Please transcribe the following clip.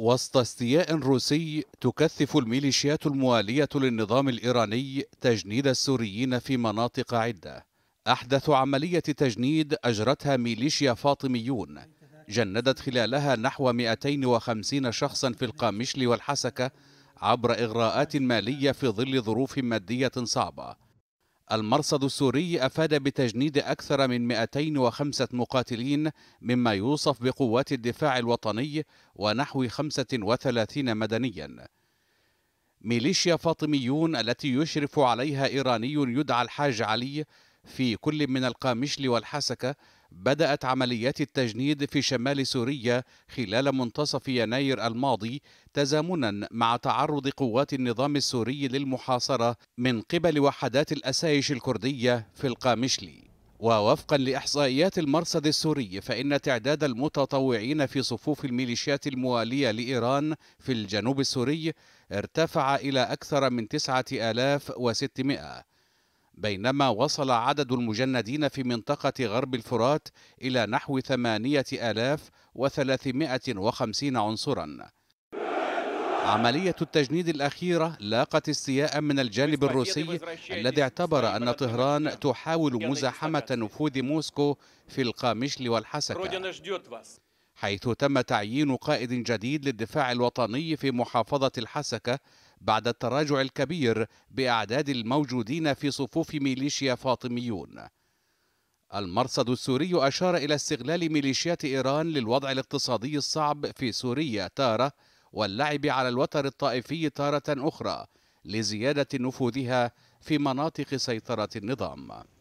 وسط استياء روسي تكثف الميليشيات الموالية للنظام الإيراني تجنيد السوريين في مناطق عدة أحدث عملية تجنيد أجرتها ميليشيا فاطميون جندت خلالها نحو 250 شخصا في القامشل والحسكة عبر إغراءات مالية في ظل ظروف مادية صعبة المرصد السوري أفاد بتجنيد أكثر من 205 مقاتلين مما يوصف بقوات الدفاع الوطني ونحو 35 مدنياً ميليشيا فاطميون التي يشرف عليها إيراني يدعى الحاج علي في كل من القامشل والحسكة بدأت عمليات التجنيد في شمال سوريا خلال منتصف يناير الماضي تزامنا مع تعرض قوات النظام السوري للمحاصرة من قبل وحدات الأسايش الكردية في القامشلي ووفقا لإحصائيات المرصد السوري فإن تعداد المتطوعين في صفوف الميليشيات الموالية لإيران في الجنوب السوري ارتفع إلى أكثر من 9600 بينما وصل عدد المجندين في منطقة غرب الفرات إلى نحو 8350 عنصراً عملية التجنيد الأخيرة لاقت استياء من الجانب الروسي الذي اعتبر أن طهران تحاول مزاحمة نفوذ موسكو في القامشل والحسكة حيث تم تعيين قائد جديد للدفاع الوطني في محافظة الحسكة بعد التراجع الكبير بأعداد الموجودين في صفوف ميليشيا فاطميون المرصد السوري أشار إلى استغلال ميليشيات إيران للوضع الاقتصادي الصعب في سوريا تارة واللعب على الوتر الطائفي تارة أخرى لزيادة نفوذها في مناطق سيطرة النظام